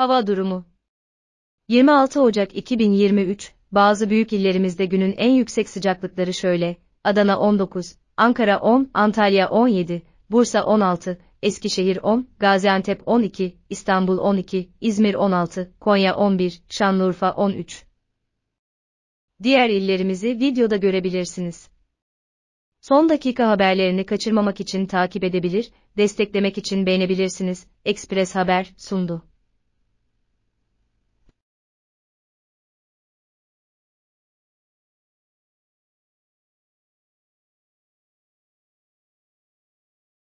Hava durumu 26 Ocak 2023, bazı büyük illerimizde günün en yüksek sıcaklıkları şöyle, Adana 19, Ankara 10, Antalya 17, Bursa 16, Eskişehir 10, Gaziantep 12, İstanbul 12, İzmir 16, Konya 11, Şanlıurfa 13. Diğer illerimizi videoda görebilirsiniz. Son dakika haberlerini kaçırmamak için takip edebilir, desteklemek için beğenebilirsiniz. Express Haber sundu.